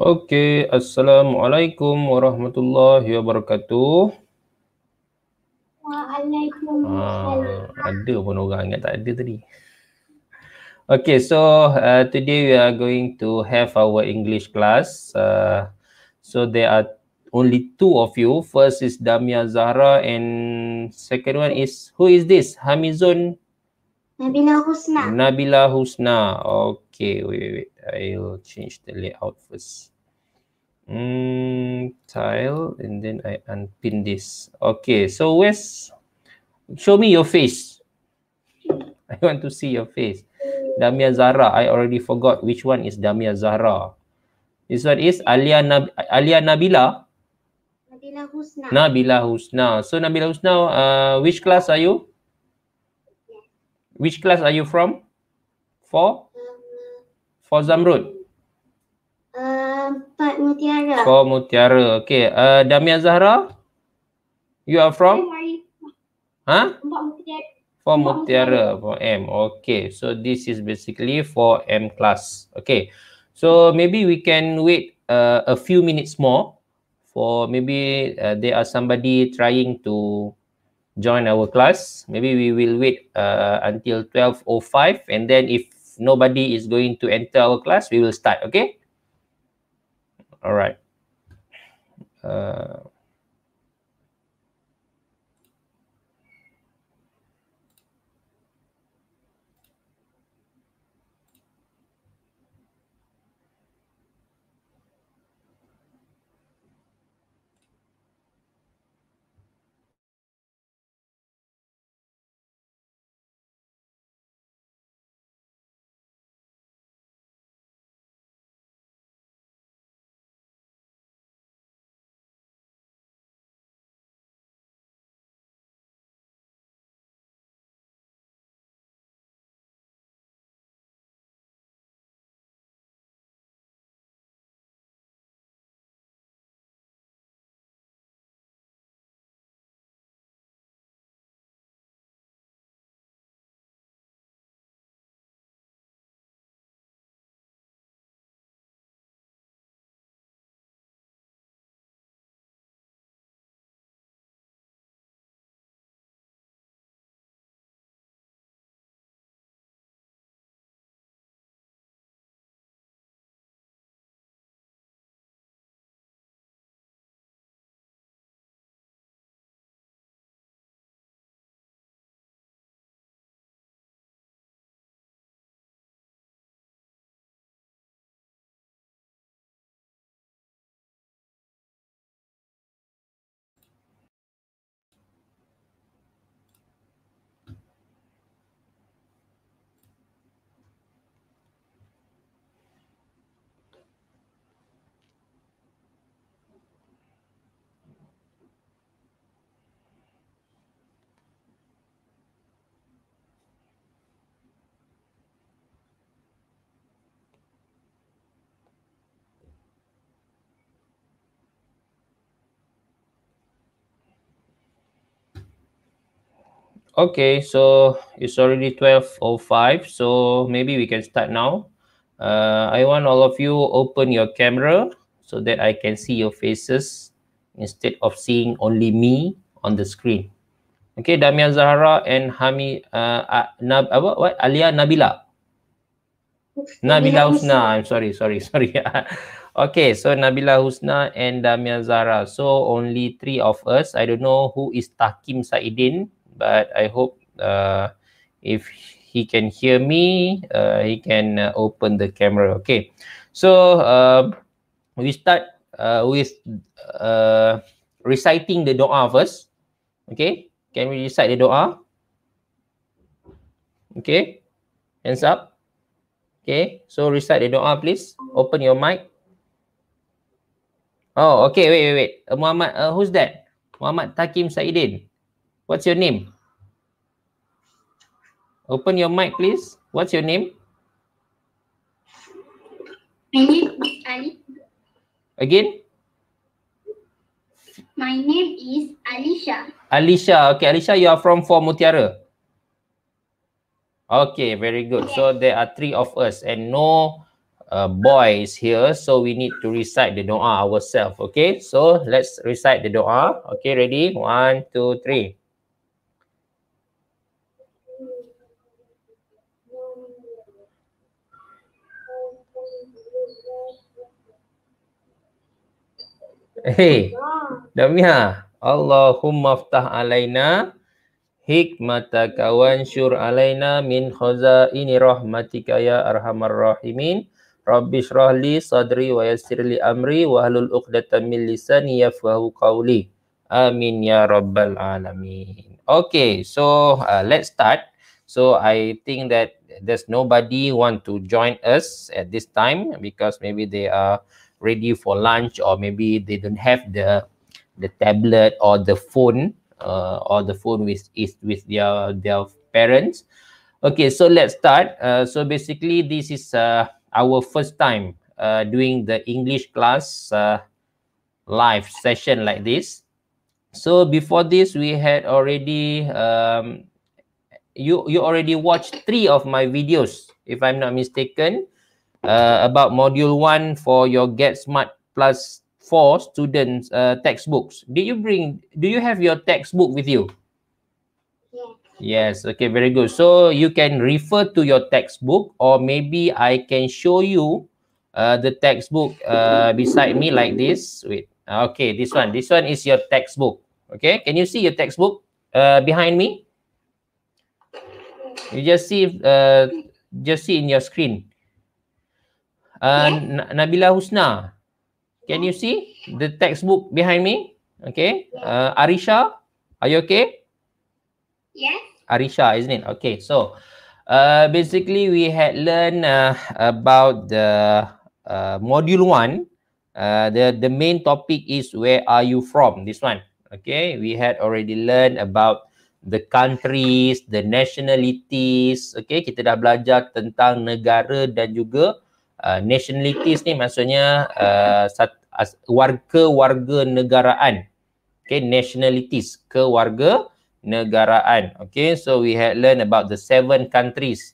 Okey, assalamualaikum warahmatullahi wabarakatuh. Waalaikumsalam. Ah, ada pun orang ingat tak ada tadi. Okay, so uh, today we are going to have our English class. Uh, so there are only two of you. First is Damia Zahra and second one is, who is this? Hamizun? Nabila Husna. Nabila Husna. Okay, wait, wait, wait. I'll change the layout first. mm, tile and then I unpin this. Okay, so where's, show me your face. I want to see your face. Damia Zahra, I already forgot which one is Damia Zahra. This one is Alia, Nab Alia Nabila. Nabila Husna. Nabila Husna. So Nabila Husna, uh, which class are you? Which class are you from? For? Um, uh, For Zamrud. For Mutiara. Oh, Mutiara. Okay. Uh, eh, Damia Zahra? You are from? Huh? For Mutiara, for M. Okay. So this is basically for M class. Okay. So maybe we can wait uh, a few minutes more for maybe uh, there are somebody trying to join our class. Maybe we will wait uh, until 12.05 and then if nobody is going to enter our class, we will start, okay? All right. Uh, Okay, so it's already 12.05, so maybe we can start now. Uh, I want all of you open your camera so that I can see your faces instead of seeing only me on the screen. Okay, Damian Zahara and Hami, uh, uh, Nab, what, what? Alia Nabila. Nabila Husna, I'm sorry, sorry, sorry. okay, so Nabila Husna and Damian Zahara. So only three of us. I don't know who is Takim Saidin but I hope uh, if he can hear me, uh, he can uh, open the camera. Okay, so uh, we start uh, with uh, reciting the doa first. Okay, can we recite the doa? Okay, hands up. Okay, so recite the doa, please. Open your mic. Oh, okay, wait, wait, wait. Uh, Muhammad, uh, who's that? Muhammad Takim Saidin. What's your name? Open your mic, please. What's your name? My name is Ali. Again? My name is Alicia. Alicia. Okay, Alicia, you are from Fort Mutiara. Okay, very good. Okay. So there are three of us and no uh, boys here. So we need to recite the doa ourselves. Okay, so let's recite the doa. Okay, ready? One, two, three. Hey, Damia. Allahumma ftah alaina hikmataka wansyur alaina min khazaini rahmatika ya arhamar rahimin. Rabbi syrah li sadri wa yassir li amri wa hlul uqdata min lisani yafahu qawli. Amin ya rabbal alamin. Okay, so uh, let's start. So I think that there's nobody want to join us at this time because maybe they are ready for lunch or maybe they don't have the the tablet or the phone uh, or the phone with is with their their parents okay so let's start uh, so basically this is uh, our first time uh, doing the english class uh, live session like this so before this we had already um, you you already watched three of my videos if i'm not mistaken uh, about module one for your Get Smart Plus four students uh, textbooks. Did you bring? Do you have your textbook with you? Yes. Okay. Very good. So you can refer to your textbook, or maybe I can show you uh, the textbook uh, beside me like this. Wait. Okay. This one. This one is your textbook. Okay. Can you see your textbook uh, behind me? You just see. Uh, just see in your screen. uh, yeah. Nabila Husna. Can you hmm. see the textbook behind me? Okay. Uh, Arisha, are you okay? Yeah. Arisha, isn't it? Okay. So, uh, basically, we had learned uh, about the uh, module one. Uh, the the main topic is where are you from? This one. Okay. We had already learned about the countries, the nationalities. Okay. Kita dah belajar tentang negara dan juga. Uh, nationalities ni maksudnya uh, warga-warga negaraan. Okay, nationalities, ke warga negaraan. Okay, so we had learned about the seven countries.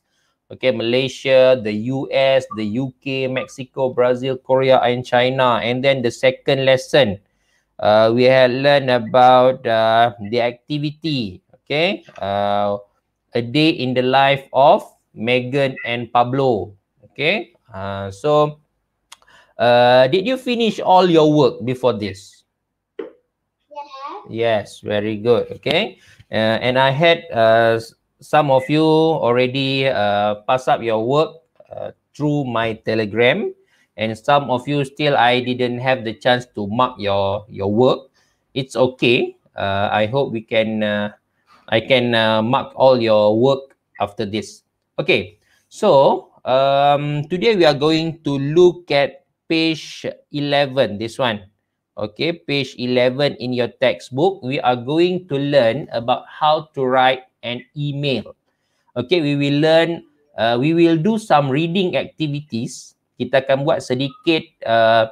Okay, Malaysia, the US, the UK, Mexico, Brazil, Korea and China. And then the second lesson, uh, we had learned about uh, the activity. Okay, uh, a day in the life of Megan and Pablo. Okay, Uh, so, uh, did you finish all your work before this? Yes. Yes, very good. Okay. Uh, and I had uh, some of you already uh, pass up your work uh, through my telegram and some of you still I didn't have the chance to mark your your work. It's okay. Uh, I hope we can uh, I can uh, mark all your work after this. Okay. So um, today we are going to look at page 11 this one okay page 11 in your textbook we are going to learn about how to write an email okay we will learn uh, we will do some reading activities kita akan buat sedikit uh,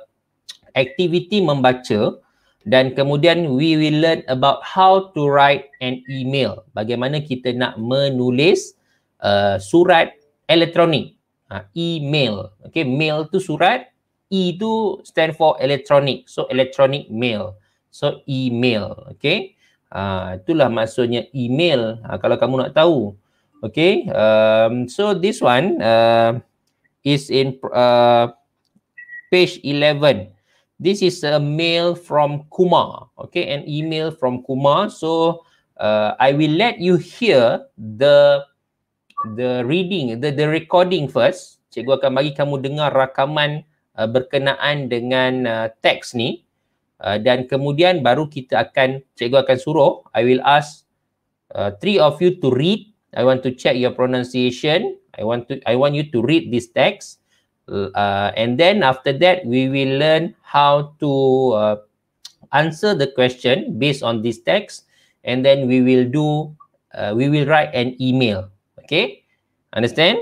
aktiviti membaca dan kemudian we will learn about how to write an email bagaimana kita nak menulis uh, surat elektronik Ha, email. Okay, mail tu surat, E tu stand for electronic. So electronic mail. So email. Okay, uh, itulah maksudnya email. Uh, kalau kamu nak tahu. Okay, um, so this one uh, is in uh, page 11. This is a mail from Kuma, okay, an email from Kuma. So uh, I will let you hear the the reading, the the recording first. Cikgu akan bagi kamu dengar rakaman uh, berkenaan dengan uh, teks ni. Uh, dan kemudian baru kita akan, cikgu akan suruh, I will ask uh, three of you to read. I want to check your pronunciation. I want to, I want you to read this text. Uh, and then after that, we will learn how to uh, answer the question based on this text. And then we will do, uh, we will write an email. Okay? Understand?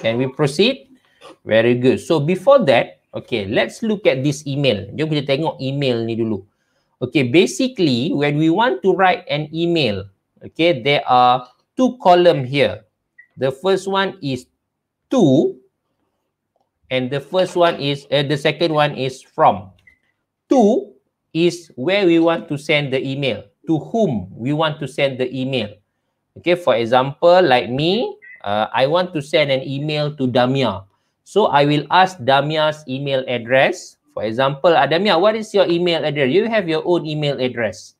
Can we proceed? Very good. So before that, okay, let's look at this email. Jom kita tengok email ni dulu. Okay, basically when we want to write an email, okay, there are two column here. The first one is to and the first one is uh, the second one is from. To is where we want to send the email. To whom we want to send the email. Okay, for example, like me, uh, I want to send an email to Damia. So I will ask Damia's email address. For example, Adamia, uh, what is your email address? You have your own email address.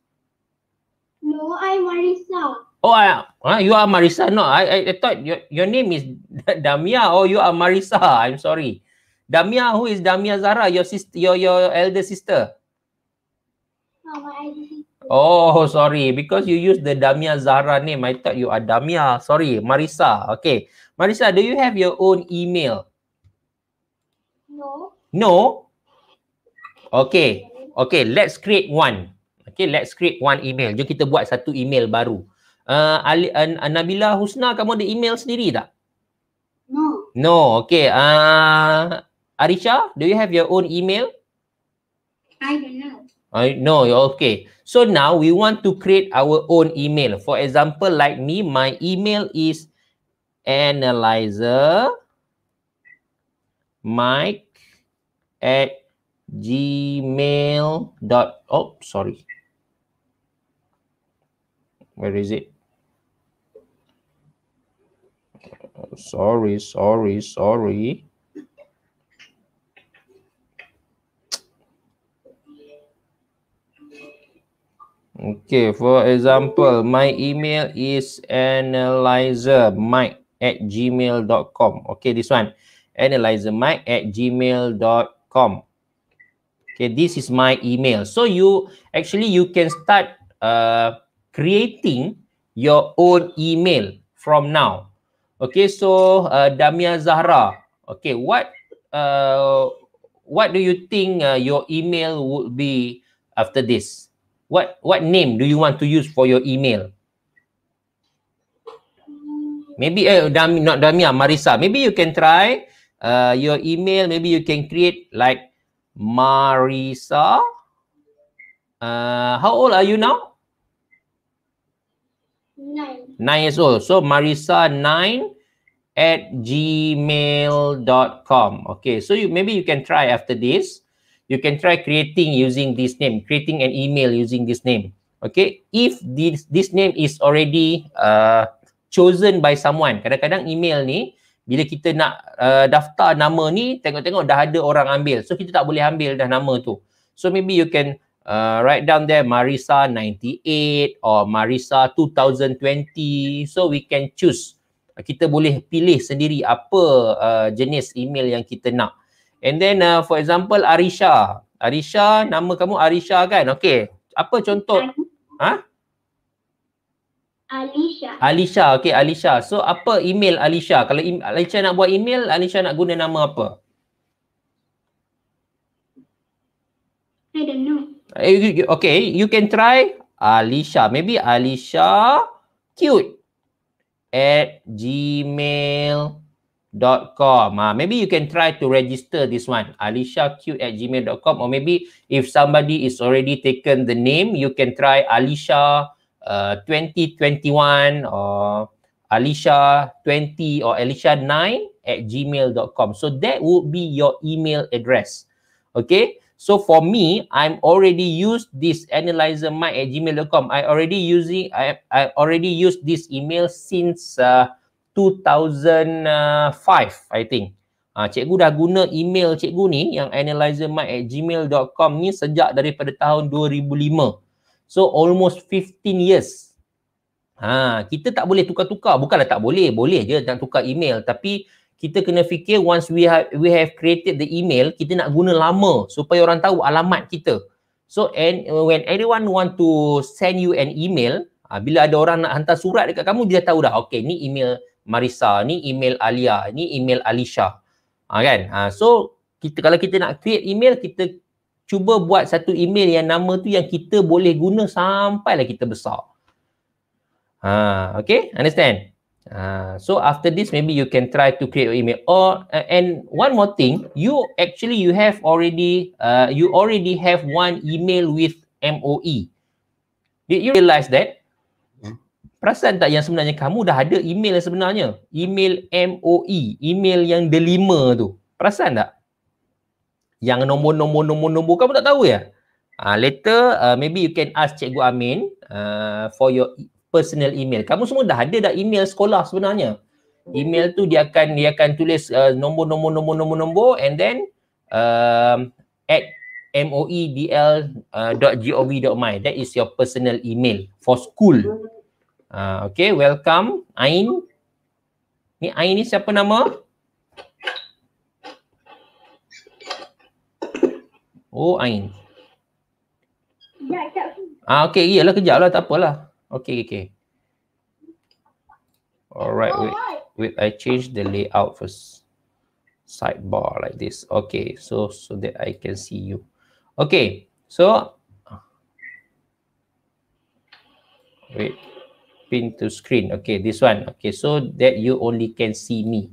No, I'm Marisa. Oh, I, huh? you are Marisa. No, I, I, I thought your, your name is Damia Oh, you are Marisa. I'm sorry. Damia, who is Damia Zara? Your sister, your your elder sister. No, my elder sister. Oh, sorry. Because you use the Damia Zahra name, I thought you are Damia. Sorry, Marisa. Okay. Marisa, do you have your own email? No. No? Okay. Okay, let's create one. Okay, let's create one email. Jom kita buat satu email baru. Uh, Ali, uh, Nabila Husna, kamu ada email sendiri tak? No. No, okay. Uh, Arisha, do you have your own email? I don't know. I, no, okay. So now we want to create our own email. For example, like me, my email is analyzer mike at gmail dot oh sorry where is it sorry sorry sorry Okay, for example, my email is analyzermike at gmail.com. Okay, this one. Analyzermike at gmail.com. Okay, this is my email. So you actually you can start uh, creating your own email from now. Okay, so uh, Damia Zahra. Okay, what uh, what do you think uh, your email would be after this? what what name do you want to use for your email? Maybe eh Dami, not Damia, ah, Marisa. Maybe you can try uh, your email. Maybe you can create like Marisa. Uh, how old are you now? Nine. Nine years old. So Marisa nine at gmail.com. Okay, so you maybe you can try after this. you can try creating using this name, creating an email using this name. Okay, if this this name is already uh, chosen by someone, kadang-kadang email ni bila kita nak uh, daftar nama ni, tengok-tengok dah ada orang ambil, so kita tak boleh ambil dah nama tu. So maybe you can uh, write down there Marisa 98 or Marisa 2020, so we can choose. Kita boleh pilih sendiri apa uh, jenis email yang kita nak. And then uh, for example Arisha. Arisha, nama kamu Arisha kan? Okay. Apa contoh? Ha? Alisha. Alisha, okay Alisha. So apa email Alisha? Kalau im- Alisha nak buat email, Alisha nak guna nama apa? I don't know. Eh, okay, you can try Alisha. Maybe Alisha cute at gmail.com dot com. Uh, maybe you can try to register this one, Q at gmail.com. Or maybe if somebody is already taken the name, you can try Alisha uh, 2021 or Alisha 20 or Alisha 9 at gmail.com. So that would be your email address. Okay. So for me, I'm already used this analyzer mic at gmail.com. I already using I I already used this email since uh, 2005 I think. Ha, cikgu dah guna email cikgu ni yang analyzermike@gmail.com ni sejak daripada tahun 2005. So almost 15 years. Ha, kita tak boleh tukar-tukar. Bukanlah tak boleh. Boleh je nak tukar email. Tapi kita kena fikir once we have we have created the email, kita nak guna lama supaya orang tahu alamat kita. So and uh, when anyone want to send you an email, ha, bila ada orang nak hantar surat dekat kamu, dia tahu dah. Okay, ni email Marisa, ni email Alia, ni email Alisha. Ha, kan? Ha, so, kita, kalau kita nak create email, kita cuba buat satu email yang nama tu yang kita boleh guna sampai lah kita besar. Ha, okay, understand? Uh, so after this maybe you can try to create your email or uh, and one more thing you actually you have already uh, you already have one email with MOE did you realize that perasan tak yang sebenarnya kamu dah ada email yang sebenarnya? Email MOE, email yang delima tu. Perasan tak? Yang nombor-nombor-nombor-nombor kamu tak tahu ya? Uh, later, uh, maybe you can ask Cikgu Amin uh, for your e-, personal email. Kamu semua dah ada dah email sekolah sebenarnya. Email tu dia akan dia akan tulis nombor-nombor-nombor-nombor-nombor uh, and then um, e uh, at moedl.gov.my. That is your personal email for school. Uh, okay, welcome Ain. Ni Ain ni siapa nama? Oh, Ain. Ya, Ah, uh, okay, iyalah kejap lah, tak apalah. Okay, okay. Alright, wait. Wait, I change the layout first. Sidebar like this. Okay, so so that I can see you. Okay, so Wait, screen to screen. Okay, this one. Okay, so that you only can see me.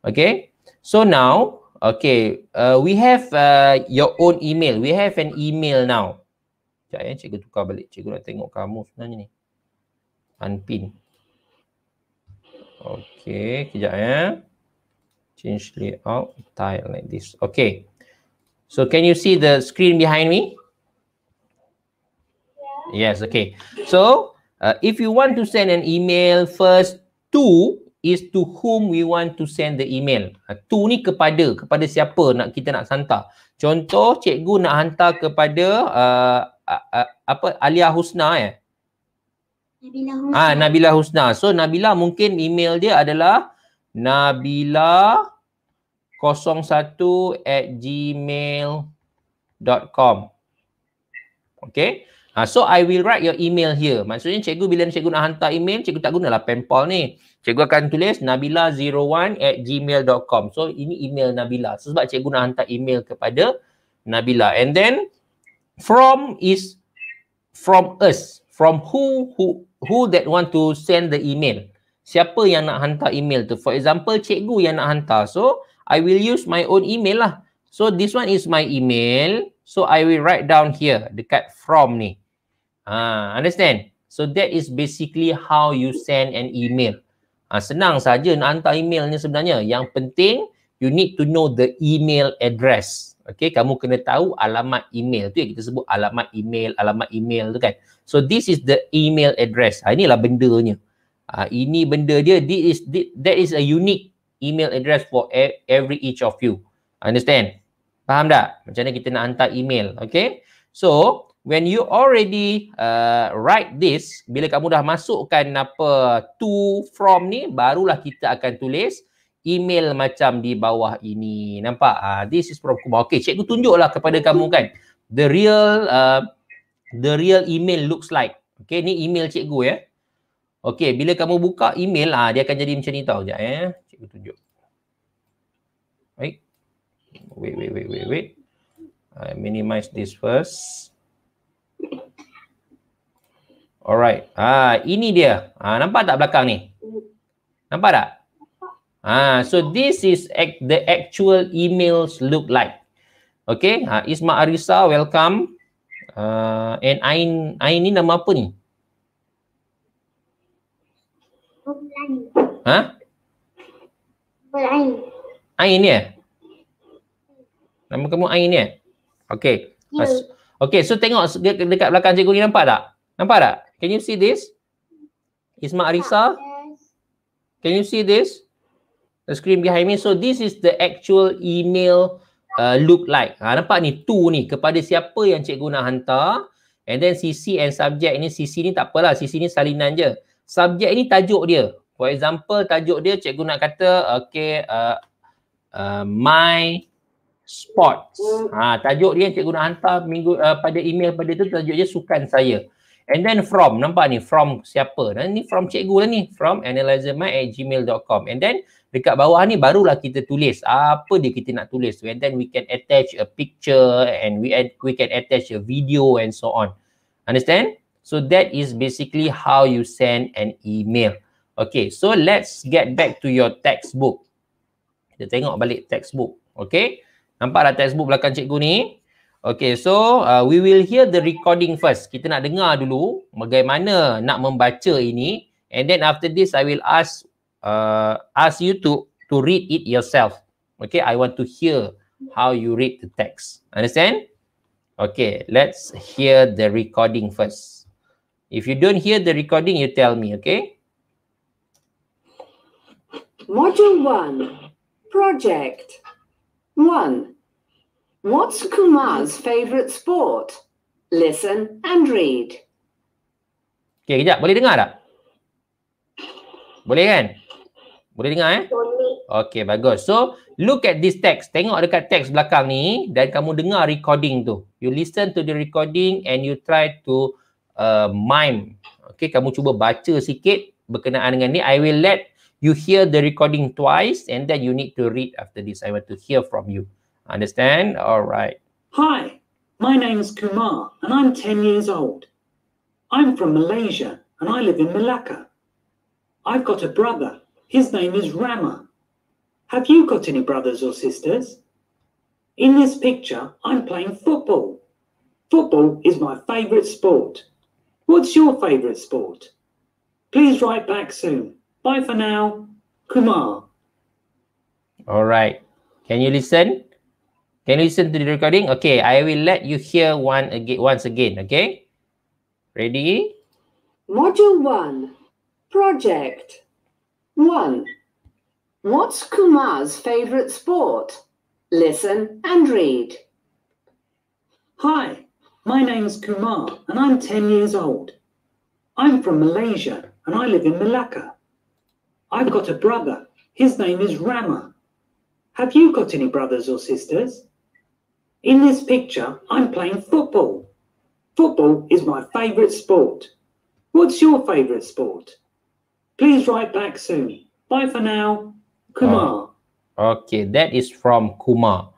Okay, so now, okay, uh, we have uh, your own email. We have an email now. Sekejap ya, eh, cikgu tukar balik. Cikgu nak tengok kamu sebenarnya ni. Unpin. Okay, kejap ya. Eh. Change layout, tile like this. Okay. So can you see the screen behind me? Yes, okay. So Uh, if you want to send an email, first to is to whom we want to send the email. Uh, to ni kepada, kepada siapa nak kita nak hantar. Contoh, cikgu nak hantar kepada uh, uh, uh apa Alia Husna eh? Nabila Husna. Ah, Nabila Husna. So Nabila mungkin email dia adalah nabila01 at gmail.com. Okay. Ha, so I will write your email here. Maksudnya cikgu bila cikgu nak hantar email, cikgu tak gunalah penpal ni. Cikgu akan tulis nabila01 at gmail.com. So ini email Nabila. So, sebab cikgu nak hantar email kepada Nabila. And then from is from us. From who who who that want to send the email. Siapa yang nak hantar email tu. For example, cikgu yang nak hantar. So I will use my own email lah. So this one is my email. So I will write down here dekat from ni. Uh, understand? So that is basically how you send an email. Uh, senang saja nak hantar emailnya sebenarnya. Yang penting, you need to know the email address. Okay, kamu kena tahu alamat email. Itu yang kita sebut alamat email, alamat email tu kan. So this is the email address. Uh, inilah bendanya. Uh, ini benda dia, this is, this, that is a unique email address for e, every each of you. Understand? Faham tak? Macam mana kita nak hantar email, okay? So, when you already uh, write this bila kamu dah masukkan apa to from ni barulah kita akan tulis email macam di bawah ini nampak uh, this is from Kumar okey cikgu tunjuklah kepada kamu kan the real uh, the real email looks like Okay, ni email cikgu ya Okay, bila kamu buka email ah uh, dia akan jadi macam ni tau jap ya eh. cikgu tunjuk right wait wait wait wait wait I minimize this first Alright. Ah ini dia. Ah nampak tak belakang ni? Nampak tak? Ah so this is ac- the actual emails look like. Okay. Ah Isma Arisa, welcome. Ah uh, and Ain Ain ni nama apa ni? Ha? Ain. Ain ni ya? Nama kamu Ain ni ya? Okay. Yeah. Okay, so tengok dekat belakang cikgu ni nampak tak? Nampak tak? Can you see this? Isma Arisa? Can you see this? The screen behind me. So this is the actual email uh, look like. Ha, nampak ni? Tu ni. Kepada siapa yang cikgu nak hantar. And then CC and subject ni. CC ni tak apalah. CC ni salinan je. Subject ni tajuk dia. For example, tajuk dia cikgu nak kata, okay, uh, uh, my sports. Ha, tajuk dia yang cikgu nak hantar minggu uh, pada email pada tu tajuk dia sukan saya. And then from, nampak ni, from siapa? Dan ni from cikgu lah ni, from analyzerman at gmail.com. And then dekat bawah ni barulah kita tulis apa dia kita nak tulis. And then we can attach a picture and we, add, we can attach a video and so on. Understand? So that is basically how you send an email. Okay, so let's get back to your textbook. Kita tengok balik textbook. Okay, nampak tak textbook belakang cikgu ni? Okay, so uh, we will hear the recording first. Kita nak dengar dulu bagaimana nak membaca ini. And then after this, I will ask uh, ask you to to read it yourself. Okay, I want to hear how you read the text. Understand? Okay, let's hear the recording first. If you don't hear the recording, you tell me, okay? Module 1. Project 1. What's Kumar's favorite sport? Listen and read. Okay, kejap. Boleh dengar tak? Boleh kan? Boleh dengar eh? Okay, bagus. So, look at this text. Tengok dekat text belakang ni dan kamu dengar recording tu. You listen to the recording and you try to uh, mime. Okay, kamu cuba baca sikit berkenaan dengan ni. I will let you hear the recording twice and then you need to read after this. I want to hear from you. Understand? All right. Hi, my name is Kumar and I'm 10 years old. I'm from Malaysia and I live in Malacca. I've got a brother. His name is Rama. Have you got any brothers or sisters? In this picture, I'm playing football. Football is my favourite sport. What's your favourite sport? Please write back soon. Bye for now. Kumar. All right. Can you listen? Can you listen to the recording? Okay, I will let you hear one again once again, okay? Ready? Module 1. Project 1. What's Kumar's favorite sport? Listen and read. Hi, my name's Kumar and I'm 10 years old. I'm from Malaysia and I live in Malacca. I've got a brother. His name is Rama. Have you got any brothers or sisters? In this picture, I'm playing football. Football is my favourite sport. What's your favourite sport? Please write back soon. Bye for now. Kumar. Oh, okay, that is from Kumar.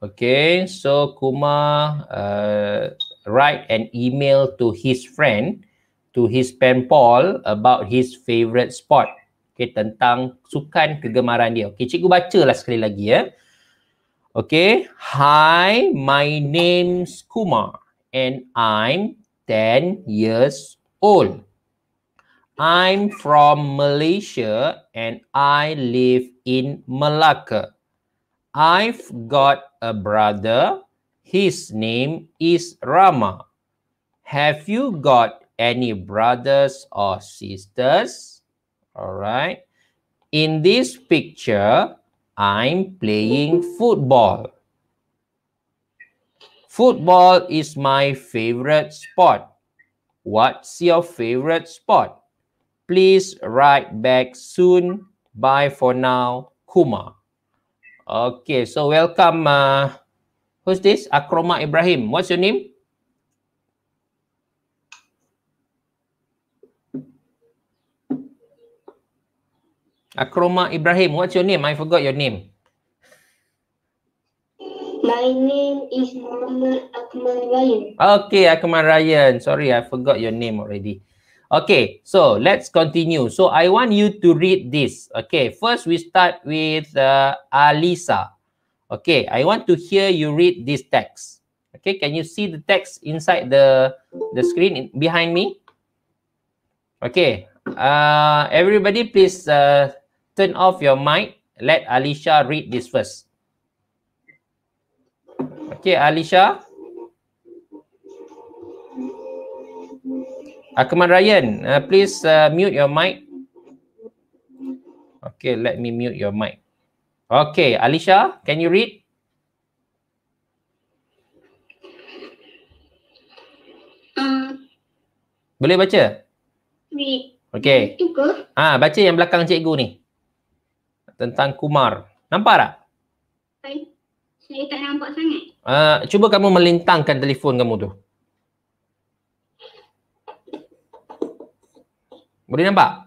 Okay, so Kumar uh, write an email to his friend, to his pen Paul about his favorite sport. Okay, tentang sukan kegemaran dia. Okay, cikgu bacalah sekali lagi ya. Okay. Hi, my name is Kumar and I'm 10 years old. I'm from Malaysia and I live in Malacca. I've got a brother. His name is Rama. Have you got any brothers or sisters? All right. In this picture, I'm playing football. Football is my favorite sport. What's your favorite sport? Please write back soon. Bye for now, Kuma. Okay, so welcome. Uh, who's this? Akroma Ibrahim. What's your name? Akroma Ibrahim, what's your name? I forgot your name. My name is Muhammad Akmal Ryan. Okay, Akmal Ryan. Sorry, I forgot your name already. Okay, so let's continue. So I want you to read this. Okay, first we start with uh, Alisa. Okay, I want to hear you read this text. Okay, can you see the text inside the the screen behind me? Okay, uh, everybody please uh, turn off your mic. Let Alicia read this first. Okay, Alicia. Akman Ryan, uh, please uh, mute your mic. Okay, let me mute your mic. Okay, Alicia, can you read? Uh. Boleh baca? Boleh. Okey. Ah, baca yang belakang cikgu ni. Ah, tentang Kumar. Nampak tak? Saya tak nampak sangat. Uh, cuba kamu melintangkan telefon kamu tu. Boleh nampak?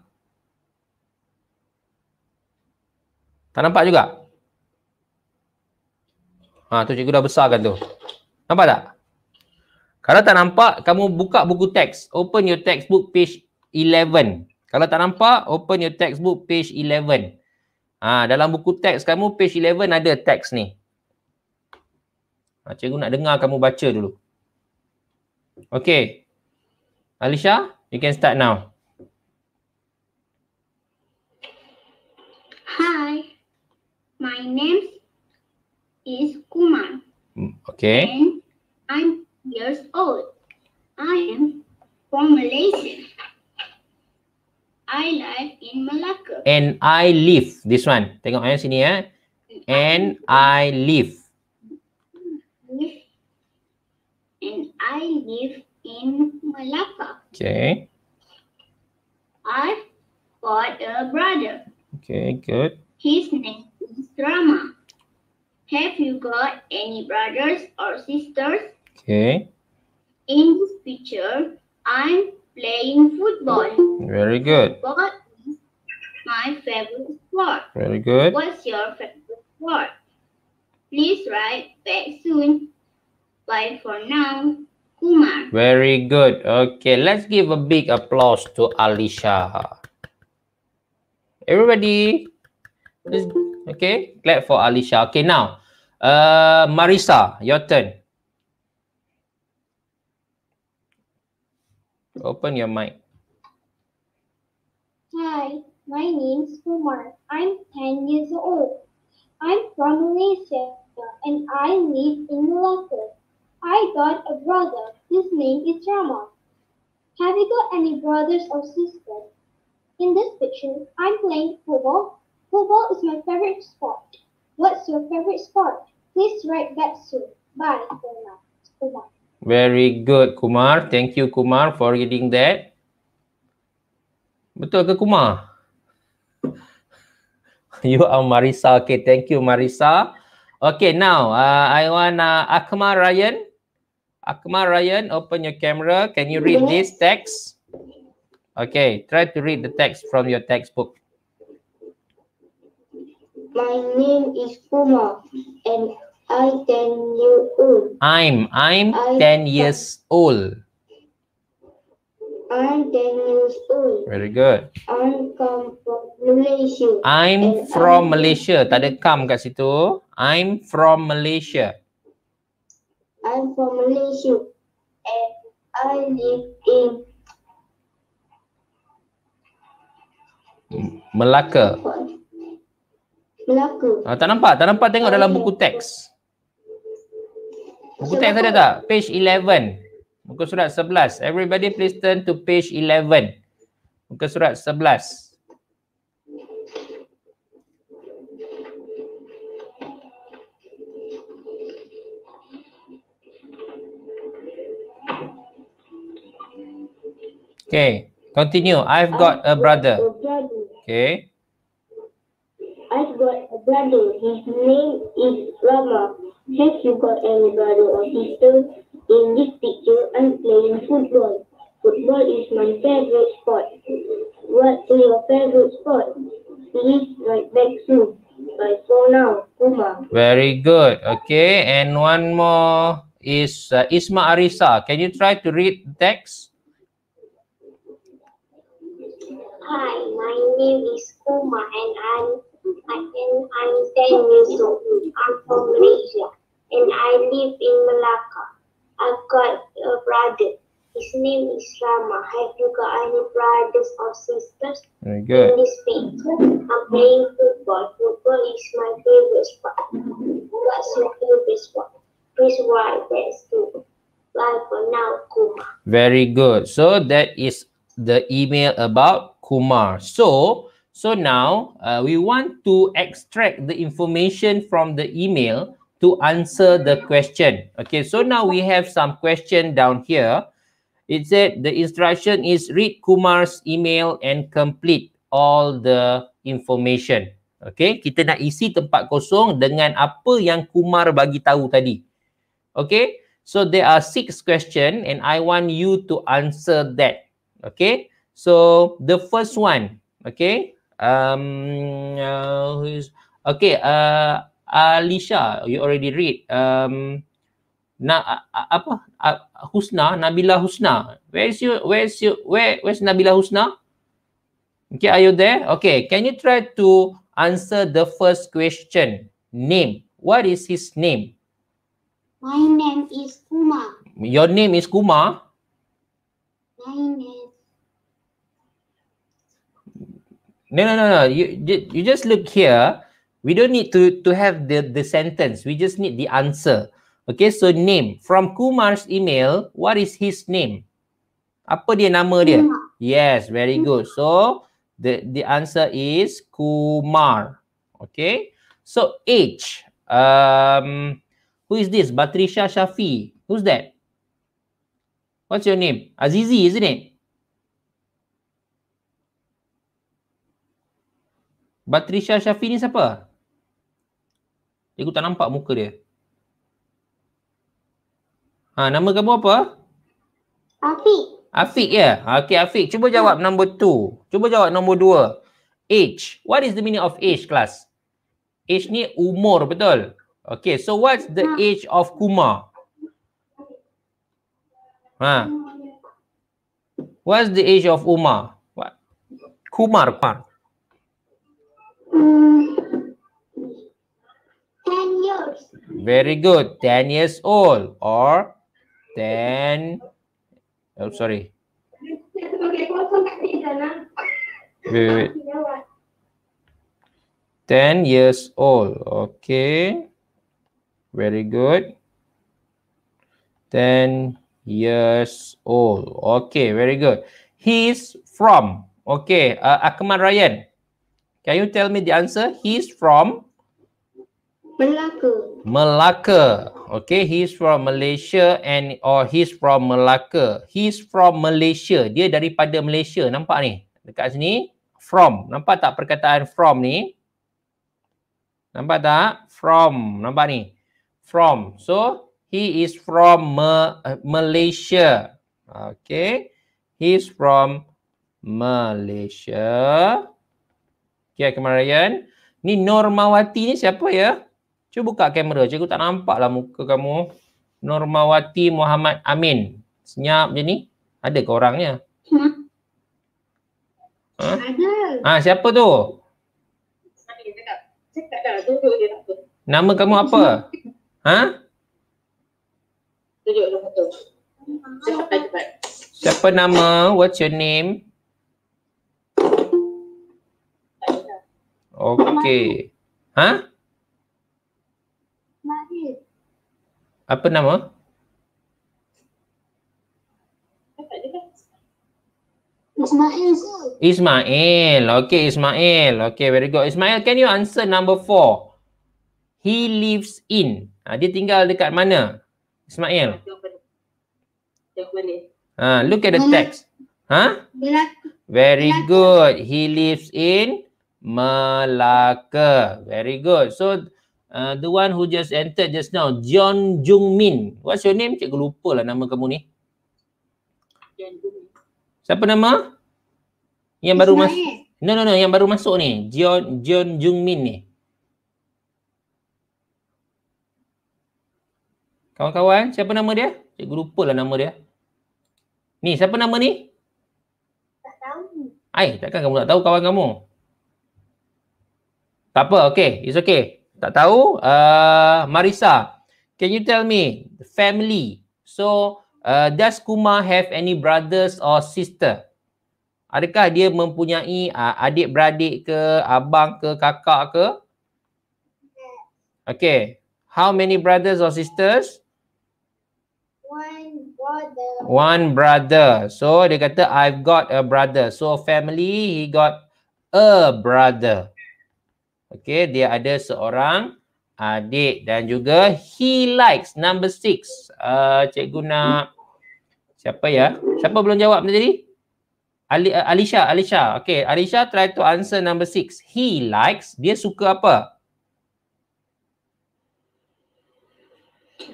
Tak nampak juga? Ha, tu cikgu dah besarkan tu. Nampak tak? Kalau tak nampak, kamu buka buku teks. Open your textbook page 11. Kalau tak nampak, open your textbook page 11. Ha, dalam buku teks kamu page 11 ada teks ni. Ha, cikgu nak dengar kamu baca dulu. Okay. Alisha, you can start now. Hi. My name is Kumar. Hmm, okay. And I'm years old. I am from Malaysia. I live in Malacca. And I live. This one. Tengok eh sini eh. And I live. And I live in Malacca. Okay. I got a brother. Okay, good. His name is Drama. Have you got any brothers or sisters? Okay. In this picture, I'm playing football. Very good. Football is my favorite sport. Very good. What's your favorite sport? Please write back soon. Bye for now. Kumar. Very good. Okay, let's give a big applause to Alicia. Everybody, okay, clap for Alicia. Okay, now, uh, Marisa, your turn. Open your mic. Hi, my name's Kumar. I'm 10 years old. I'm from Malaysia and I live in Malacca. I got a brother. His name is Rama. Have you got any brothers or sisters? In this picture, I'm playing football. Football is my favorite sport. What's your favorite sport? Please write back soon. Bye for now. Kumar. Very good, Kumar. Thank you, Kumar, for reading that. Betul ke, Kumar? You are Marisa. Okay, thank you, Marisa. Okay, now uh, I want uh, Akmar Ryan. Akmar Ryan, open your camera. Can you read this text? Okay, try to read the text from your textbook. My name is Kumar, and I'm ten years old. I'm I'm ten years old. I'm ten years old. Very good. I'm come from Malaysia. I'm from Malaysia. Tak ada come kat situ. I'm from Malaysia. I'm from Malaysia. And I live in Melaka. Melaka. Ah, tak nampak, tak nampak tengok dalam buku teks. Buku teks ada tak? Page 11. Muka surat 11. Everybody please turn to page 11. Muka surat 11. Okay, continue. I've got Got a brother. Okay. I've got a brother. His name is Rama. Have you got any brother or sister? In this picture, I'm playing football. Football is my favorite sport. What's your favorite sport? Please write back soon. Bye for now. Kuma. Very good. Okay, and one more is uh, Isma Arisa. Can you try to read text? Hi, my name is Kuma and I'm am, I'm 10 years old. I'm from Malaysia and I live in Malacca. I've got a brother. His name is Rama. Have you got any brothers or sisters? Very good. In this picture, I'm playing football. Football is my favorite sport. What's your favorite sport? Please write that too. Bye for now, Kumar. Very good. So that is the email about Kumar. So So now uh, we want to extract the information from the email to answer the question. Okay, so now we have some question down here. It said the instruction is read Kumar's email and complete all the information. Okay, kita nak isi tempat kosong dengan apa yang Kumar bagi tahu tadi. Okay, so there are six question and I want you to answer that. Okay, so the first one. Okay, Um, uh, okay, uh, Alisha, you already read. Um, Na, apa Husna Nabila Husna where is you where is you where where's Nabila Husna okay are you there okay can you try to answer the first question name what is his name my name is Kuma your name is Kuma my name No, no, no, no. You, you just look here. We don't need to to have the the sentence. We just need the answer. Okay, so name from Kumar's email. What is his name? Apa dia nama dia? Yes, very hmm. good. So the the answer is Kumar. Okay. So H. Um, who is this? Patricia Shafi. Who's that? What's your name? Azizi, isn't it? Batrisha Syafi ni siapa? Aku tak nampak muka dia. Ha, nama kamu apa? Afiq. Afiq ya? Yeah? Ha, okay Afiq. Cuba jawab hmm. number two. Cuba jawab nombor dua. Age. What is the meaning of age class? Age ni umur betul? Okay so what's the hmm. age of Kuma? Ha. What's the age of Umar? What? Kumar, Kumar. Um, 10 years. Very good. 10 years old or 10. Oh, sorry. Wait, wait, wait. 10 years old. Okay. Very good. 10 years old. Okay, very good. He's from. Okay, uh, Akmal Ryan. Can you tell me the answer? He's from Melaka. Melaka. Okay, he's from Malaysia and or he's from Melaka. He's from Malaysia. Dia daripada Malaysia. Nampak ni? Dekat sini from. Nampak tak perkataan from ni? Nampak tak? From. Nampak ni? From. So, he is from Ma- eh, Malaysia. Okay. He's from Malaysia. Okay, Akmal Ryan. Ni Normawati ni siapa ya? Cuba buka kamera. Cikgu tak nampak lah muka kamu. Normawati Muhammad Amin. Senyap je ni. Ada ke orangnya? Ha? Ada. Ha, siapa tu? Lah, nama kamu apa? Ha? Siapa nama? What's your name? Okey. Ha? Mahir. Apa nama? Ismail. Ismail. okey Ismail. okey very good. Ismail, can you answer number four? He lives in. Ha, dia tinggal dekat mana? Ismail. Ha, look at the text. Ha? Very good. He lives in. Melaka. Very good. So uh, the one who just entered just now, John Jung Min. What's your name? Cikgu lupa lah nama kamu ni. Siapa nama? Yang baru masuk. No, no, no. Yang baru masuk ni. John, John Jung Min ni. Kawan-kawan, siapa nama dia? Cikgu lupa lah nama dia. Ni, siapa nama ni? Tak tahu. Ay, takkan kamu tak tahu kawan kamu? Tak apa, okay. It's okay. Tak tahu. Uh, Marisa, can you tell me family? So, uh, does Kuma have any brothers or sister? Adakah dia mempunyai uh, adik-beradik ke, abang ke, kakak ke? Okay. How many brothers or sisters? One brother. One brother. So, dia kata, I've got a brother. So, family, he got a brother. Okay, dia ada seorang adik dan juga he likes number six. Uh, cikgu nak siapa ya? Siapa belum jawab tadi? Ali, uh, Alisha, Alisha. Okay, Alisha try to answer number six. He likes, dia suka apa?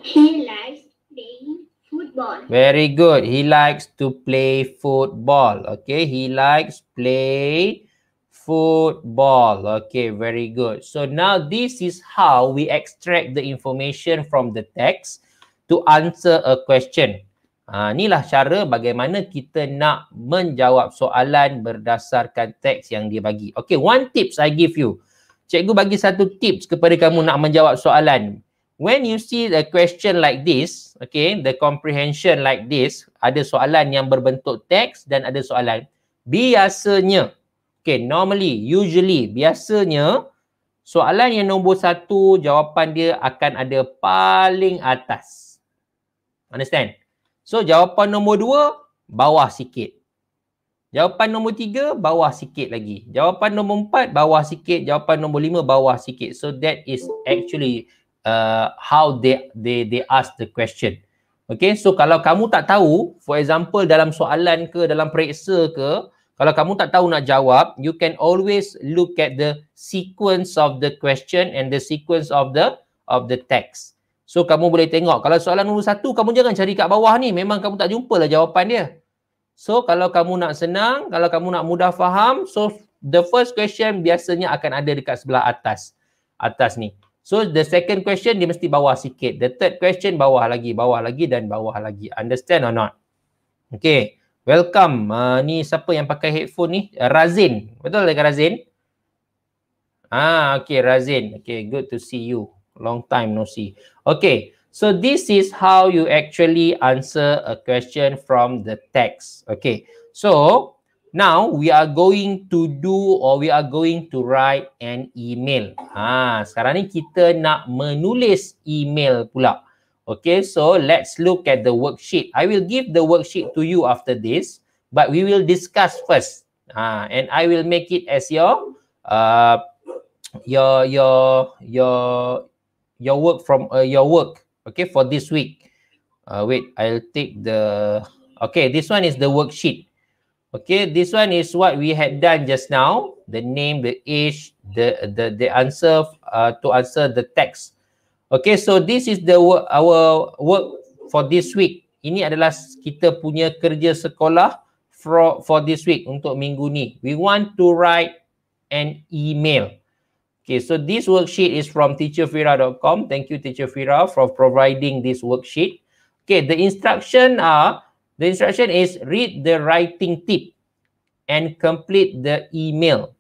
He likes playing Football. Very good. He likes to play football. Okay. He likes play football football. Okay, very good. So now this is how we extract the information from the text to answer a question. Ha, inilah cara bagaimana kita nak menjawab soalan berdasarkan teks yang dia bagi. Okay, one tips I give you. Cikgu bagi satu tips kepada kamu nak menjawab soalan. When you see a question like this, okay, the comprehension like this, ada soalan yang berbentuk teks dan ada soalan. Biasanya, Okay, normally, usually, biasanya soalan yang nombor satu, jawapan dia akan ada paling atas. Understand? So, jawapan nombor dua, bawah sikit. Jawapan nombor tiga, bawah sikit lagi. Jawapan nombor empat, bawah sikit. Jawapan nombor lima, bawah sikit. So, that is actually uh, how they they they ask the question. Okay, so kalau kamu tak tahu, for example, dalam soalan ke, dalam periksa ke, kalau kamu tak tahu nak jawab, you can always look at the sequence of the question and the sequence of the of the text. So kamu boleh tengok kalau soalan nombor satu kamu jangan cari kat bawah ni memang kamu tak jumpa lah jawapan dia. So kalau kamu nak senang, kalau kamu nak mudah faham, so the first question biasanya akan ada dekat sebelah atas. Atas ni. So the second question dia mesti bawah sikit. The third question bawah lagi, bawah lagi dan bawah lagi. Understand or not? Okay. Welcome. Uh, ni siapa yang pakai headphone ni? Ah, Razin. Betul dengan Razin? Ah, okay Razin. Okay, good to see you. Long time no see. Okay. So this is how you actually answer a question from the text. Okay. So now we are going to do or we are going to write an email. Ah, sekarang ni kita nak menulis email pula. Okay, so let's look at the worksheet. I will give the worksheet to you after this, but we will discuss first. Uh, and I will make it as your, uh, your, your, your, your work from uh, your work. Okay, for this week. Uh, wait, I'll take the. Okay, this one is the worksheet. Okay, this one is what we had done just now. The name, the age, the the the answer uh, to answer the text. Okay, so this is the work, our work for this week. Ini adalah kita punya kerja sekolah for for this week untuk minggu ni. We want to write an email. Okay, so this worksheet is from teacherfira.com. Thank you, Teacher Fira, for providing this worksheet. Okay, the instruction are the instruction is read the writing tip and complete the email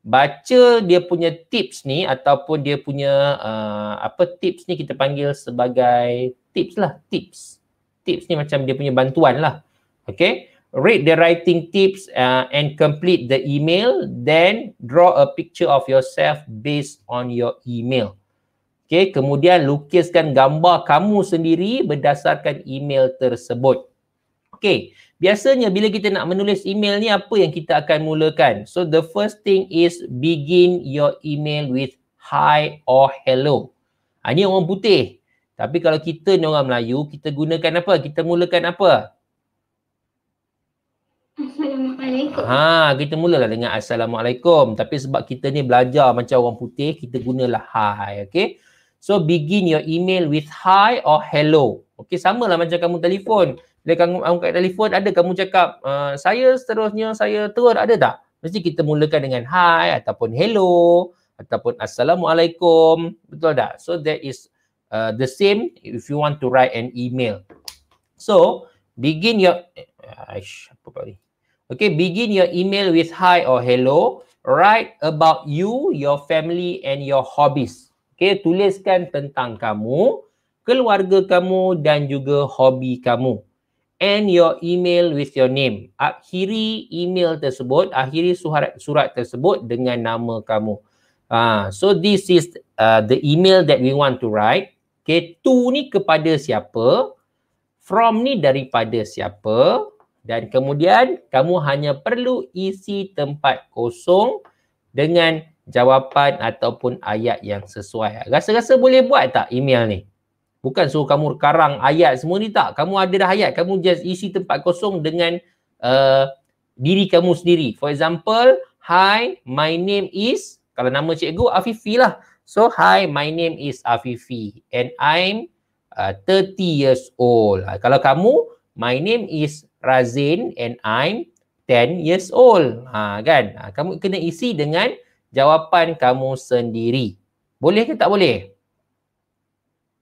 baca dia punya tips ni ataupun dia punya uh, apa tips ni kita panggil sebagai tips lah tips tips ni macam dia punya bantuan lah okay read the writing tips uh, and complete the email then draw a picture of yourself based on your email okay kemudian lukiskan gambar kamu sendiri berdasarkan email tersebut Okay, biasanya bila kita nak menulis email ni apa yang kita akan mulakan? So the first thing is begin your email with hi or hello. ini ha, orang putih. Tapi kalau kita ni orang Melayu, kita gunakan apa? Kita mulakan apa? Assalamualaikum. Ha, kita mulalah dengan Assalamualaikum. Tapi sebab kita ni belajar macam orang putih, kita gunalah hi, okay? So begin your email with hi or hello. Okay, samalah macam kamu telefon. Okay. Bila kamu angkat telefon, ada kamu cakap, uh, saya seterusnya, saya terus ada tak? Mesti kita mulakan dengan hi ataupun hello ataupun assalamualaikum. Betul tak? So that is uh, the same if you want to write an email. So begin your... Eh, aish, apa kali? Okay, begin your email with hi or hello. Write about you, your family and your hobbies. Okay, tuliskan tentang kamu, keluarga kamu dan juga hobi kamu and your email with your name. Akhiri email tersebut, akhiri surat, surat tersebut dengan nama kamu. Uh, so this is uh, the email that we want to write. Okay, to ni kepada siapa, from ni daripada siapa dan kemudian kamu hanya perlu isi tempat kosong dengan jawapan ataupun ayat yang sesuai. Rasa-rasa boleh buat tak email ni? Bukan suruh kamu karang ayat semua ni tak. Kamu ada dah ayat. Kamu just isi tempat kosong dengan uh, diri kamu sendiri. For example, hi, my name is, kalau nama cikgu, Afifi lah. So, hi, my name is Afifi and I'm uh, 30 years old. Uh, kalau kamu, my name is Razin and I'm 10 years old. Ha, kan? Ha, kamu kena isi dengan jawapan kamu sendiri. Boleh ke tak Boleh.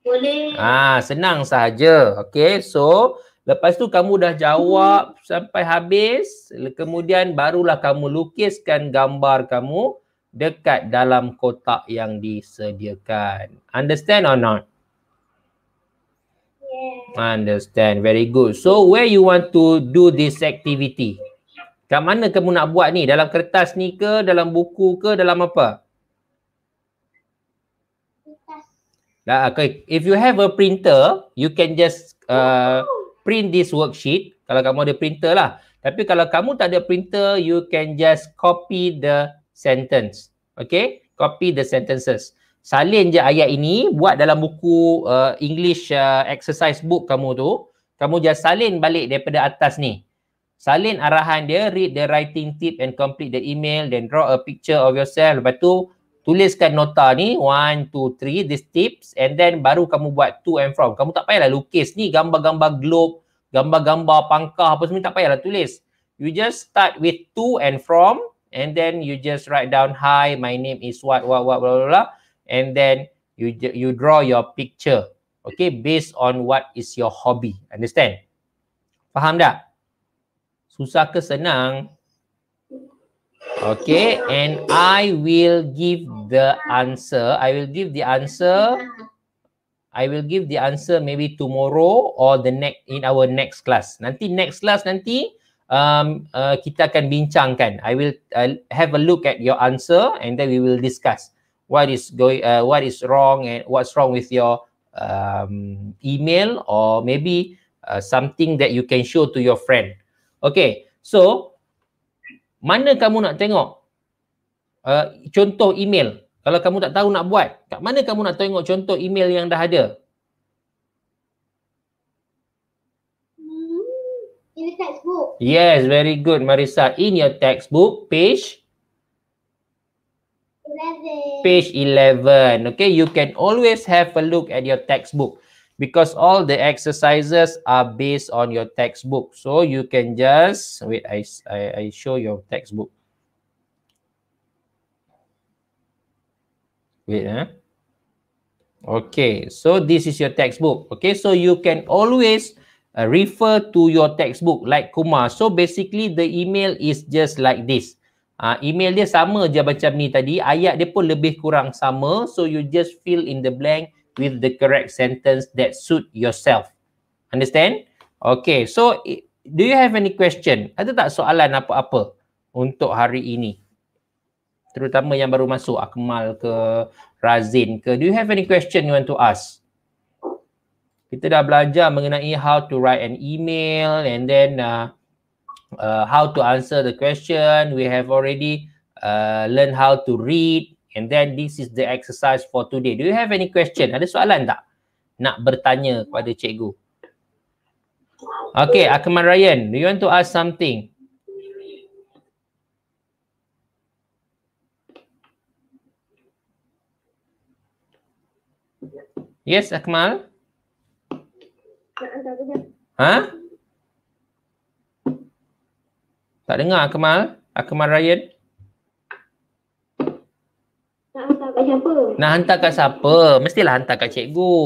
Boleh. Ah, senang saja. Okay, so lepas tu kamu dah jawab hmm. sampai habis. Kemudian barulah kamu lukiskan gambar kamu dekat dalam kotak yang disediakan. Understand or not? Yeah. Understand. Very good. So where you want to do this activity? Kat mana kamu nak buat ni? Dalam kertas ni ke? Dalam buku ke? Dalam apa? Dalam Dah, okay. If you have a printer, you can just uh, print this worksheet. Kalau kamu ada printer lah. Tapi kalau kamu tak ada printer, you can just copy the sentence. Okay? Copy the sentences. Salin je ayat ini, buat dalam buku uh, English uh, exercise book kamu tu. Kamu just salin balik daripada atas ni. Salin arahan dia, read the writing tip and complete the email, then draw a picture of yourself. Lepas tu, tuliskan nota ni one two three these tips and then baru kamu buat to and from kamu tak payahlah lukis ni gambar-gambar globe gambar-gambar pangkah apa semua tak payahlah tulis you just start with to and from and then you just write down hi my name is what what what blah, blah, blah, blah. and then you you draw your picture okay based on what is your hobby understand faham tak susah ke senang Okay, and I will give the answer. I will give the answer. I will give the answer maybe tomorrow or the next in our next class. Nanti next class nanti um, uh, kita akan bincangkan. I will uh, have a look at your answer and then we will discuss what is going, uh, what is wrong and what's wrong with your um, email or maybe uh, something that you can show to your friend. Okay, so mana kamu nak tengok uh, contoh email? Kalau kamu tak tahu nak buat, kat mana kamu nak tengok contoh email yang dah ada? Hmm, in the textbook. Yes, very good Marisa. In your textbook, page? 11. Page 11. Okay, you can always have a look at your textbook because all the exercises are based on your textbook so you can just wait i i, I show your textbook wait huh? okay so this is your textbook okay so you can always uh, refer to your textbook like kumar so basically the email is just like this Uh, email dia sama je macam ni tadi. Ayat dia pun lebih kurang sama. So, you just fill in the blank with the correct sentence that suit yourself. Understand? Okay, so do you have any question? Ada tak soalan apa-apa untuk hari ini? Terutama yang baru masuk, Akmal ke Razin ke. Do you have any question you want to ask? Kita dah belajar mengenai how to write an email and then uh, uh, how to answer the question. We have already uh, learn how to read, And then this is the exercise for today. Do you have any question? Ada soalan tak? Nak bertanya kepada cikgu. Okay, Akman Ryan, do you want to ask something? Yes, Akmal. Ha? Tak dengar Akmal? Akmal Ryan? hantarkan siapa? Nak hantarkan siapa? Mestilah hantarkan cikgu.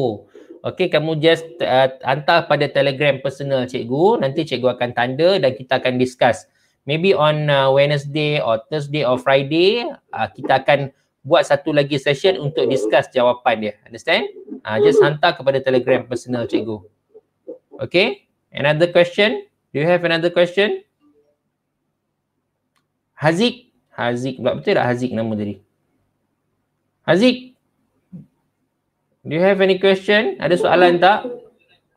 Okey, kamu just uh, hantar pada telegram personal cikgu. Nanti cikgu akan tanda dan kita akan discuss. Maybe on uh, Wednesday or Thursday or Friday, uh, kita akan buat satu lagi session untuk discuss jawapan dia. Understand? Uh, just hantar kepada telegram personal cikgu. Okay, another question? Do you have another question? Haziq? Haziq pula. Betul tak Haziq nama tadi? Ya, Haziq, do you have any question? Ada soalan tak?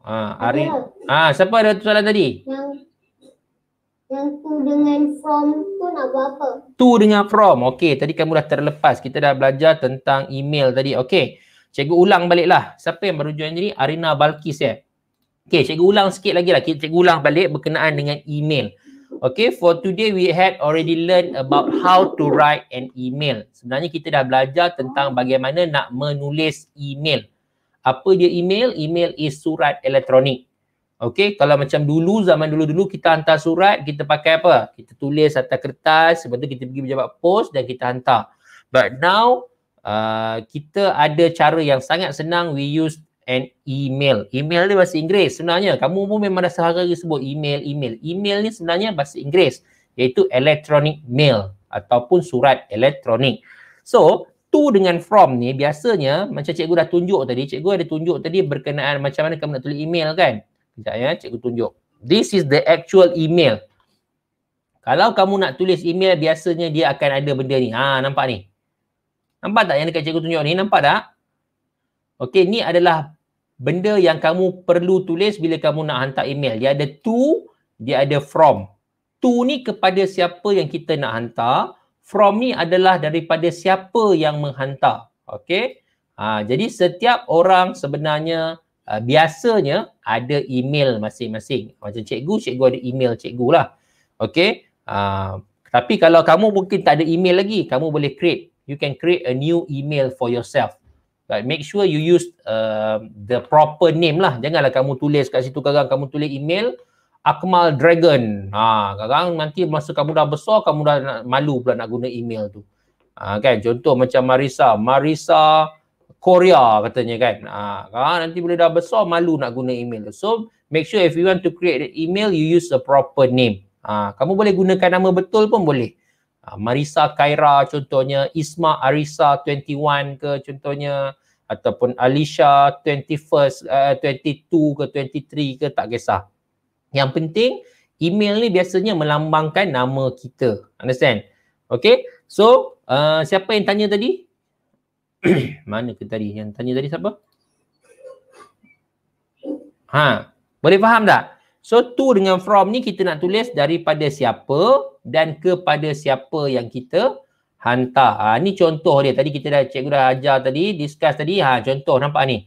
Ah, Ari. Ah, siapa ada soalan tadi? Yang yang tu dengan from tu nak buat apa? Tu dengan from. Okey, tadi kamu dah terlepas. Kita dah belajar tentang email tadi. Okey. Cikgu ulang baliklah. Siapa yang baru join ni? Arina Balkis ya. Eh? Okey, cikgu ulang sikit lagi lah. Cikgu ulang balik berkenaan dengan email. Okay, for today we had already learned about how to write an email. Sebenarnya kita dah belajar tentang bagaimana nak menulis email. Apa dia email? Email is surat elektronik. Okay, kalau macam dulu, zaman dulu-dulu kita hantar surat, kita pakai apa? Kita tulis atas kertas, sebab tu kita pergi berjabat pos dan kita hantar. But now, uh, kita ada cara yang sangat senang, we use and email. Email ni bahasa Inggeris sebenarnya. Kamu pun memang dah sehari-hari sebut email, email. Email ni sebenarnya bahasa Inggeris iaitu electronic mail ataupun surat elektronik. So, to dengan from ni biasanya macam cikgu dah tunjuk tadi, cikgu ada tunjuk tadi berkenaan macam mana kamu nak tulis email kan? Sekejap ya, cikgu tunjuk. This is the actual email. Kalau kamu nak tulis email, biasanya dia akan ada benda ni. Ha, nampak ni. Nampak tak yang dekat cikgu tunjuk ni? Nampak tak? Okay, ni adalah benda yang kamu perlu tulis bila kamu nak hantar email. Dia ada to, dia ada from. To ni kepada siapa yang kita nak hantar. From ni adalah daripada siapa yang menghantar. Okay. Ha, jadi setiap orang sebenarnya uh, biasanya ada email masing-masing. Macam cikgu, cikgu ada email cikgu lah. Okay. Uh, ha, tapi kalau kamu mungkin tak ada email lagi, kamu boleh create. You can create a new email for yourself. But make sure you use uh, the proper name lah. Janganlah kamu tulis kat situ sekarang. Kamu tulis email Akmal Dragon. Ha, sekarang nanti masa kamu dah besar, kamu dah nak, malu pula nak guna email tu. Ha, kan? Contoh macam Marisa. Marisa Korea katanya kan. Ha, sekarang nanti bila dah besar, malu nak guna email tu. So, make sure if you want to create an email, you use the proper name. Ha, kamu boleh gunakan nama betul pun boleh. Ah, Marisa Kaira contohnya, Isma Arisa 21 ke contohnya ataupun Alicia 21st, uh, 22 ke 23 ke tak kisah. Yang penting email ni biasanya melambangkan nama kita. Understand? Okay. So uh, siapa yang tanya tadi? Mana ke tadi? Yang tanya tadi siapa? Ha. Boleh faham tak? So to dengan from ni kita nak tulis daripada siapa dan kepada siapa yang kita hantar. Ha, ni contoh dia. Tadi kita dah, cikgu dah ajar tadi, discuss tadi. Ha, contoh nampak ni.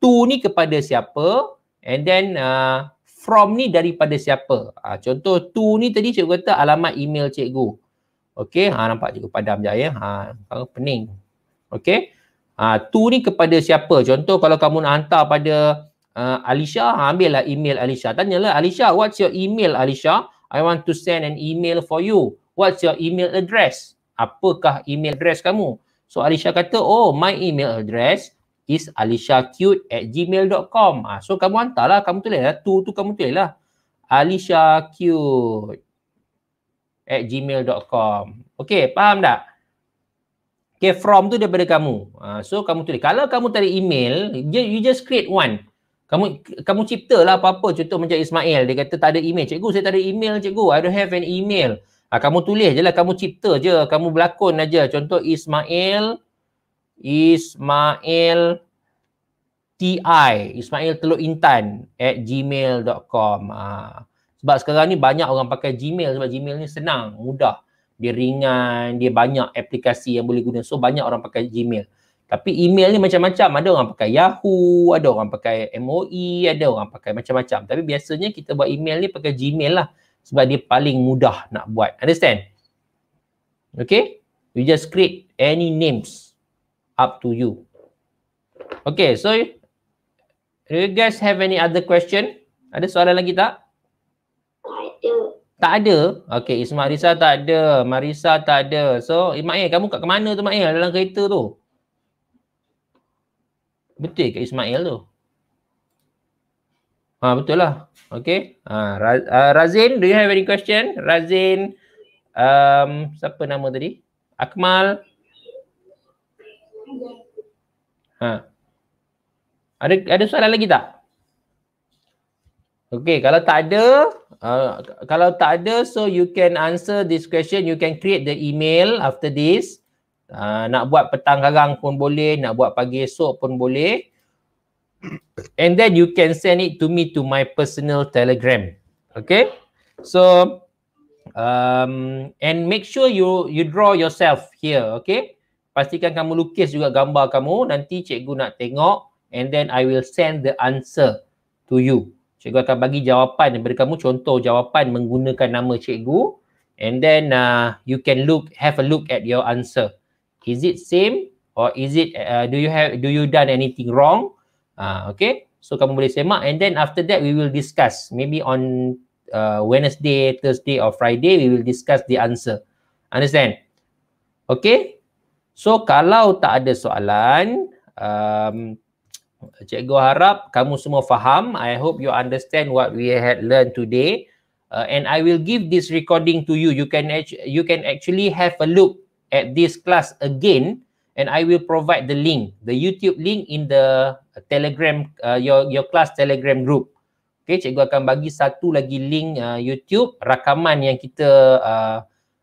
To ni kepada siapa and then uh, from ni daripada siapa. Ha, contoh to ni tadi cikgu kata alamat email cikgu. Okay, ha, nampak cikgu padam je ya. Ha, pening. Okay. Ha, to ni kepada siapa. Contoh kalau kamu nak hantar pada uh, Alisha, ha, ambillah email Alisha. Tanyalah Alisha, what's your email Alisha? Alisha. I want to send an email for you. What's your email address? Apakah email address kamu? So Alisha kata, oh my email address is alishacute at gmail.com. Ha, ah, so kamu hantarlah, kamu tulis lah. Tu tu kamu tulis lah. alishacute at gmail.com. Okay, faham tak? Okay, from tu daripada kamu. Ha, so kamu tulis. Kalau kamu tarik email, you just create one kamu kamu ciptalah apa-apa contoh macam Ismail dia kata tak ada email cikgu saya tak ada email cikgu I don't have an email ha, kamu tulis je lah kamu cipta je kamu berlakon aja contoh Ismail Ismail TI Ismail Teluk Intan at gmail.com ha. sebab sekarang ni banyak orang pakai gmail sebab gmail ni senang mudah dia ringan dia banyak aplikasi yang boleh guna so banyak orang pakai gmail tapi email ni macam-macam. Ada orang pakai Yahoo, ada orang pakai MOE, ada orang pakai macam-macam. Tapi biasanya kita buat email ni pakai Gmail lah. Sebab dia paling mudah nak buat. Understand? Okay? You just create any names up to you. Okay, so do you guys have any other question? Ada soalan lagi tak? Tak ada. Tak ada. Okay, Ismail Risa tak ada. Marisa tak ada. So, eh, kamu kat mana tu Mak Ayah? Dalam kereta tu? betul ke Ismail tu? Ha betul lah. Okay. Ha, Ra- uh, Razin, do you have any question? Razin, um, siapa nama tadi? Akmal. Ha. Ada ada soalan lagi tak? Okay, kalau tak ada, uh, kalau tak ada, so you can answer this question. You can create the email after this. Uh, nak buat petang karang pun boleh, nak buat pagi esok pun boleh. And then you can send it to me to my personal telegram. Okay? So, um, and make sure you you draw yourself here. Okay? Pastikan kamu lukis juga gambar kamu. Nanti cikgu nak tengok and then I will send the answer to you. Cikgu akan bagi jawapan daripada kamu. Contoh jawapan menggunakan nama cikgu. And then uh, you can look, have a look at your answer is it same or is it uh, do you have do you done anything wrong uh, okay so kamu boleh semak and then after that we will discuss maybe on uh, wednesday thursday or friday we will discuss the answer understand okay so kalau tak ada soalan um cikgu harap kamu semua faham i hope you understand what we had learned today uh, and i will give this recording to you you can you can actually have a look at this class again and I will provide the link, the YouTube link in the uh, Telegram uh, your your class Telegram group. Okay, cikgu akan bagi satu lagi link uh, YouTube rakaman yang kita uh,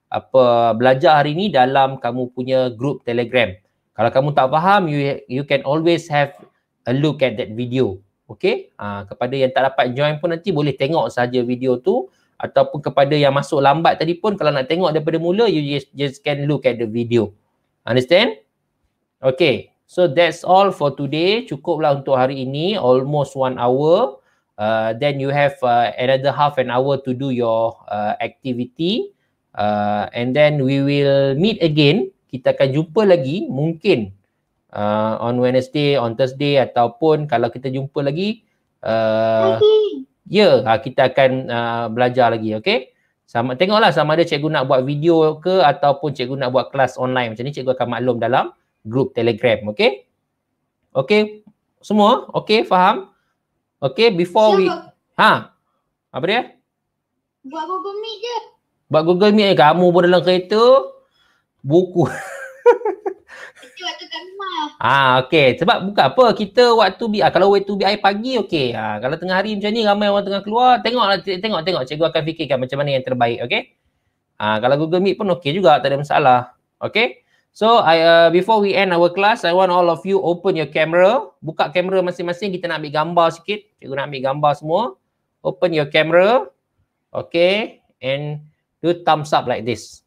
apa belajar hari ini dalam kamu punya group Telegram. Kalau kamu tak faham, you you can always have a look at that video. Okay, uh, kepada yang tak dapat join pun nanti boleh tengok saja video tu ataupun kepada yang masuk lambat tadi pun kalau nak tengok daripada mula you just, just can look at the video. Understand? Okay. So that's all for today. Cukuplah untuk hari ini. Almost one hour. Uh, then you have uh, another half an hour to do your uh, activity. Uh, and then we will meet again. Kita akan jumpa lagi mungkin uh, on Wednesday, on Thursday ataupun kalau kita jumpa lagi. Uh, okay. Ya, yeah, ha, kita akan uh, belajar lagi, okey? Sama tengoklah sama ada cikgu nak buat video ke ataupun cikgu nak buat kelas online macam ni cikgu akan maklum dalam grup Telegram, okey? Okey, semua okey, faham? Okey, before Siapa? Ya, we ha. Apa dia? Buat Google Meet je. Buat Google Meet eh kamu pun dalam kereta buku. Ah ha, okey sebab buka apa kita waktu BI ah, kalau waktu BI pagi okey ha, kalau tengah hari macam ni ramai orang tengah keluar tengoklah tengok tengok cikgu akan fikirkan macam mana yang terbaik okey ha, kalau Google Meet pun okey juga tak ada masalah okey so I, uh, before we end our class I want all of you open your camera buka kamera masing-masing kita nak ambil gambar sikit cikgu nak ambil gambar semua open your camera okey and do thumbs up like this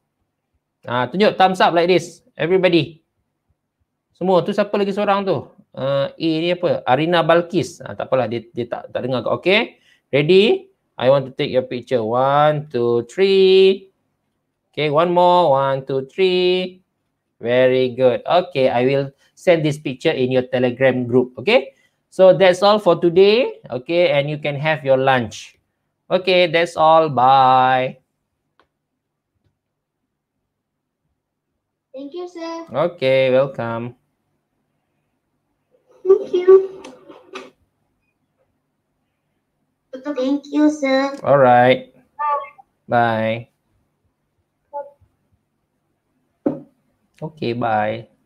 ah ha, tunjuk thumbs up like this everybody semua tu siapa lagi seorang tu? Uh, A ni apa? Arina Balkis. Uh, tak apalah dia, dia tak tak dengar. Okay. Ready? I want to take your picture. One, two, three. Okay, one more. One, two, three. Very good. Okay, I will send this picture in your Telegram group. Okay? So that's all for today. Okay, and you can have your lunch. Okay, that's all. Bye. Thank you, sir. Okay, welcome. Thank you. Thank you, sir. All right. Bye. Okay, bye.